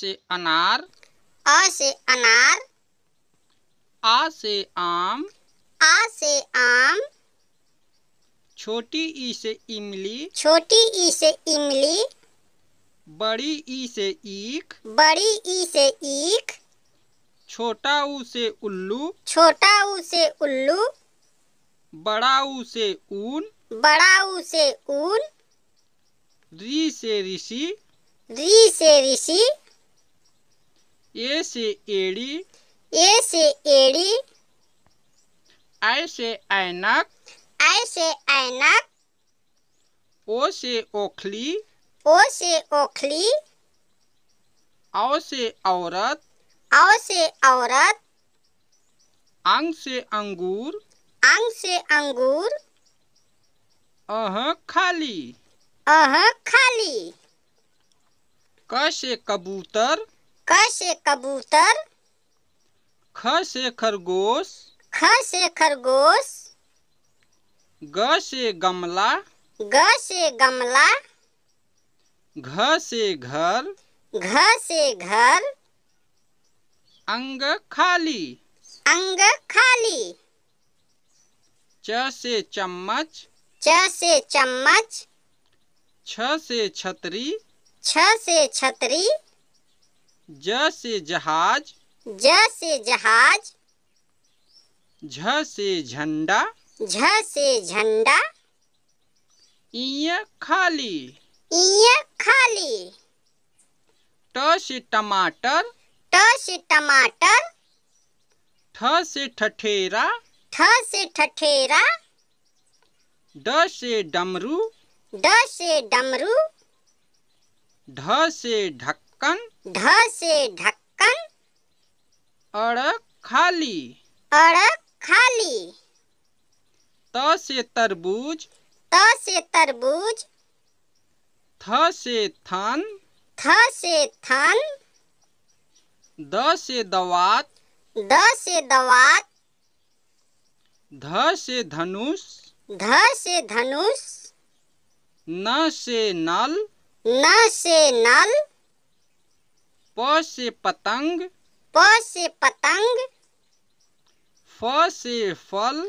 से अनार अ से अनार आ से आम आ से आम छोटी ई से इमली छोटी ई से इमली बड़ी ई से ईख बड़ी ई से ईख छोटा ऊ से उल्लू छोटा ऊ से उल्लू बड़ा ऊ से ऊन बड़ा ऊ से ऊन री से ऋषि री से ऋषि ए से एड़ी ए से एड़ी आई से ऐनक आई से ऐनक ओ से ओखली ओ से ओखली औ से औरत औ से औरत अंग से अंगूर अंग से अंगूर अह खाली अह खाली क से कबूतर क से कबूतर ख से खरगोश ख से खरगोश ग से गमला ग से गमला घ से घर घ से घर अंग खाली अंग खाली च से चम्मच च से चम्मच छ से छतरी छ से छतरी ज से जहाज ज से जहाज झ से झंडा झ से झंडा इय खाली इय खाली ट से टमाटर ट से टमाटर ठ से ठठेरा ठ से ठठेरा ड से डमरू ड से डमरू ढ से ढक ढक्कन ढ से ढक्कन अड़ खाली अड़ खाली त से तरबूज त से तरबूज थ से थान थ से थान द से दवात द से दवात ध से धनुष ध से धनुष न से नल न से नल प से पतंग प से पतंग फ से फल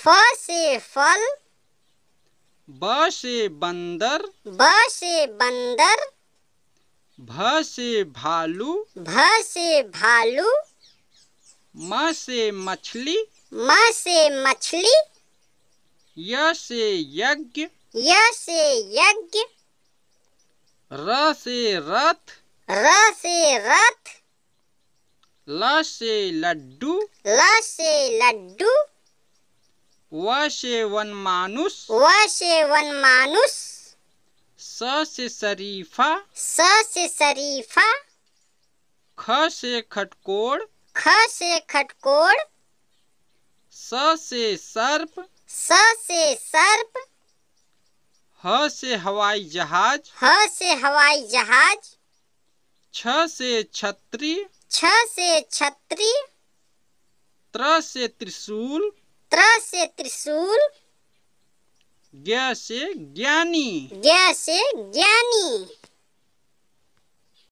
फ से फल ब से बंदर ब से बंदर भ से भालू भ से भालू म से मछली म से मछली य से यज्ञ य से यज्ञ र से रथ र से रथ ल से लड्डू ल से लड्डू व से वन मानुष व से वन मानुष स से शरीफा स से शरीफा ख से खटकोड़ ख से खटकोड़ स से सर्प स से सर्प ह से हवाई जहाज ह से हवाई जहाज छ से छत्री छ से छत्री त्र से त्रिशूल त्र से त्रिशूल ज्ञ से ज्ञानी ज्ञ से ज्ञानी